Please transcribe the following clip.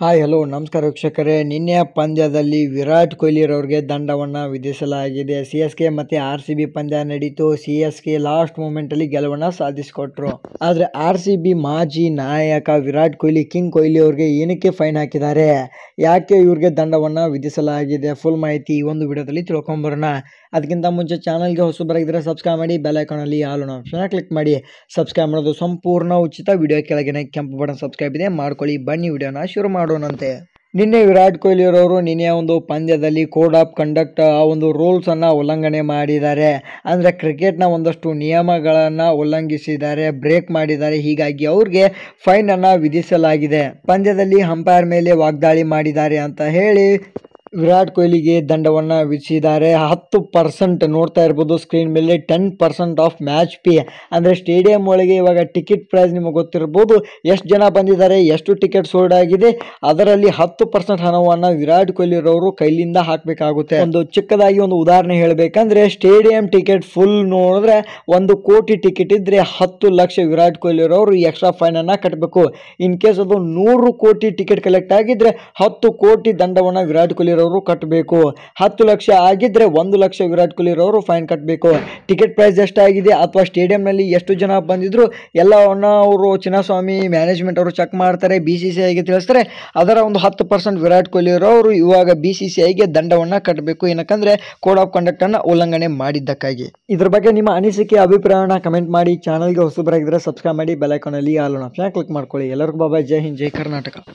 hi hello ನಮಸ್ಕಾರ ವೀಕ್ಷಕರೇ ನಿನ್ನೆ ಪಂದ್ಯದಲ್ಲಿ ವಿರಾಟ್ ಕೊಹ್ಲಿರವ್ರಿಗೆ ದಂಡವನ್ನು ವಿಧಿಸಲಾಗಿದೆ ಸಿ ಎಸ್ ಕೆ ಮತ್ತು ಆರ್ ಸಿ ಬಿ ಪಂದ್ಯ ನಡೀತು ಸಿ ಎಸ್ ಕೆ ಲಾಸ್ಟ್ ಮೂಮೆಂಟಲ್ಲಿ ಗೆಲುವನ್ನು ಸಾಧಿಸಿಕೊಟ್ರು ಆದರೆ ಆರ್ ಸಿ ಬಿ ಮಾಜಿ ನಾಯಕ ವಿರಾಟ್ ಕೊಹ್ಲಿ ಕಿಂಗ್ ಕೊಹ್ಲಿ ಅವ್ರಿಗೆ ಏನಕ್ಕೆ ಫೈನ್ ಹಾಕಿದ್ದಾರೆ ಯಾಕೆ ಇವ್ರಿಗೆ ದಂಡವನ್ನು ವಿಧಿಸಲಾಗಿದೆ ಫುಲ್ ಮಾಹಿತಿ ಈ ಒಂದು ವಿಡಿಯೋದಲ್ಲಿ ತಿಳ್ಕೊಂಬರೋಣ ಅದಕ್ಕಿಂತ ಮುಂಚೆ ಚಾನಲ್ಗೆ ಹೊಸ ಬರಗಿದ್ರೆ ಸಬ್ಸ್ಕ್ರೈಬ್ ಮಾಡಿ ಬೆಲೈಕಾನಲ್ಲಿ ಆಲೋಣ ಆಪ್ಷನ್ ಕ್ಲಿಕ್ ಮಾಡಿ ಸಬ್ಸ್ಕ್ರೈಬ್ ಮಾಡೋದು ಸಂಪೂರ್ಣ ಉಚಿತ ವಿಡಿಯೋ ಕೆಳಗಿನ ಕೆಂಪು ಬಟನ್ ಸಬ್ಸ್ಕ್ರೈಬ್ ಇದೆ ಮಾಡ್ಕೊಳ್ಳಿ ಬನ್ನಿ ವಿಡಿಯೋನ ಶುರು ಮಾಡೋಣಂತೆ ನಿನ್ನೆ ವಿರಾಟ್ ಕೊಹ್ಲಿ ಇರೋರು ನಿನ್ನೆ ಒಂದು ಪಂದ್ಯದಲ್ಲಿ ಕೋಡ್ ಆಫ್ ಕಂಡಕ್ಟ್ ಆ ಒಂದು ರೂಲ್ಸನ್ನು ಉಲ್ಲಂಘನೆ ಮಾಡಿದ್ದಾರೆ ಅಂದರೆ ಕ್ರಿಕೆಟ್ನ ಒಂದಷ್ಟು ನಿಯಮಗಳನ್ನು ಉಲ್ಲಂಘಿಸಿದ್ದಾರೆ ಬ್ರೇಕ್ ಮಾಡಿದ್ದಾರೆ ಹೀಗಾಗಿ ಅವ್ರಿಗೆ ಫೈನನ್ನು ವಿಧಿಸಲಾಗಿದೆ ಪಂದ್ಯದಲ್ಲಿ ಅಂಪೈರ್ ಮೇಲೆ ವಾಗ್ದಾಳಿ ಮಾಡಿದ್ದಾರೆ ಅಂತ ಹೇಳಿ ವಿರಾಟ್ ಕೊಹ್ಲಿಗೆ ದಂಡವನ್ನು ವಿಧಿಸಿದ್ದಾರೆ ಹತ್ತು ಪರ್ಸೆಂಟ್ ನೋಡ್ತಾ ಇರ್ಬೋದು ಸ್ಕ್ರೀನ್ ಮೇಲೆ ten percent of match pay ಅಂದರೆ ಸ್ಟೇಡಿಯಂ ಒಳಗೆ ಇವಾಗ ಟಿಕೆಟ್ ಪ್ರೈಸ್ ನಿಮಗೆ ಗೊತ್ತಿರ್ಬೋದು ಎಷ್ಟು ಜನ ಬಂದಿದ್ದಾರೆ ಎಷ್ಟು ಟಿಕೆಟ್ ಸೋಲ್ಡ್ ಆಗಿದೆ ಅದರಲ್ಲಿ ಹತ್ತು ಪರ್ಸೆಂಟ್ ಹಣವನ್ನು ವಿರಾಟ್ ಕೊಹ್ಲಿ ರವರು ಕೈಲಿಂದ ಹಾಕಬೇಕಾಗುತ್ತೆ ಒಂದು ಚಿಕ್ಕದಾಗಿ ಒಂದು ಉದಾಹರಣೆ ಹೇಳಬೇಕಂದ್ರೆ ಸ್ಟೇಡಿಯಂ ಟಿಕೆಟ್ ಫುಲ್ ನೋಡಿದ್ರೆ ಒಂದು ಕೋಟಿ ಟಿಕೆಟ್ ಇದ್ದರೆ ಹತ್ತು ಲಕ್ಷ ವಿರಾಟ್ ಕೊಹ್ಲಿ ಎಕ್ಸ್ಟ್ರಾ ಫೈನ್ ಅನ್ನ ಕಟ್ಟಬೇಕು ಇನ್ ಕೇಸ್ ಅದು ನೂರು ಕೋಟಿ ಟಿಕೆಟ್ ಕಲೆಕ್ಟ್ ಆಗಿದ್ರೆ ಹತ್ತು ಕೋಟಿ ದಂಡವನ್ನು ವಿರಾಟ್ ಕೊಹ್ಲಿ ಇರೋರು ಕಟ್ಟಬೇಕು ಹತ್ತು ಲಕ್ಷ ಆಗಿದ್ರೆ ಒಂದು ಲಕ್ಷ ವಿರಾಟ್ ಕೊಹ್ಲಿ ಫೈನ್ ಕಟ್ಟಬೇಕು ಟಿಕೆಟ್ ಪ್ರೈಸ್ ಎಷ್ಟಾಗಿದೆ ಅಥವಾ ಸ್ಟೇಡಿಯಂನಲ್ಲಿ ಎಷ್ಟು ಜನ ಬಂದಿದ್ರು ಎಲ್ಲವನ್ನ ಅವರು ಚಿನ್ನಸ್ವಾಮಿ ಮ್ಯಾನೇಜ್ಮೆಂಟ್ ಅವರು ಚೆಕ್ ಮಾಡ್ತಾರೆ ಬಿ ಸಿ ಸಿ ಐಗೆ ತಿಳಿಸ್ತಾರೆ ಅದರ ಒಂದು ಹತ್ತು ಪರ್ಸೆಂಟ್ ವಿರಾಟ್ ಕೊಹ್ಲಿ ಇರೋರು ಇವಾಗ ಬಿ ಸಿ ಸಿ ಐಗೆ ದಂಡವನ್ನು ಕಟ್ಟಬೇಕು ಏನಕ್ಕಂದ್ರೆ ಕೋಡ್ ಆಫ್ ಕಂಡಕ್ಟನ್ನು ಉಲ್ಲಂಘನೆ ಮಾಡಿದ್ದಕ್ಕಾಗಿ ಇದ್ರ ಬಗ್ಗೆ ನಿಮ್ಮ ಅನಿಸಿಕೆ ಅಭಿಪ್ರಾಯನ ಕಮೆಂಟ್ ಮಾಡಿ ಚಾನಲ್ಗೆ ಹೊಸಬರಾಗಿದ್ದರೆ ಸಬ್ಸ್ಕ್ರೈಬ್ ಮಾಡಿ ಬೆಲೈಕಾನಲ್ಲಿ ಆಲ್ ಆಪ್ಷನ್ ಕ್ಲಿಕ್ ಮಾಡ್ಕೊಳ್ಳಿ ಎಲ್ಲರಿಗೂ ಬಾಬಾ ಜೈ ಹಿಂದ್ ಜೈ ಕರ್ನಾಟಕ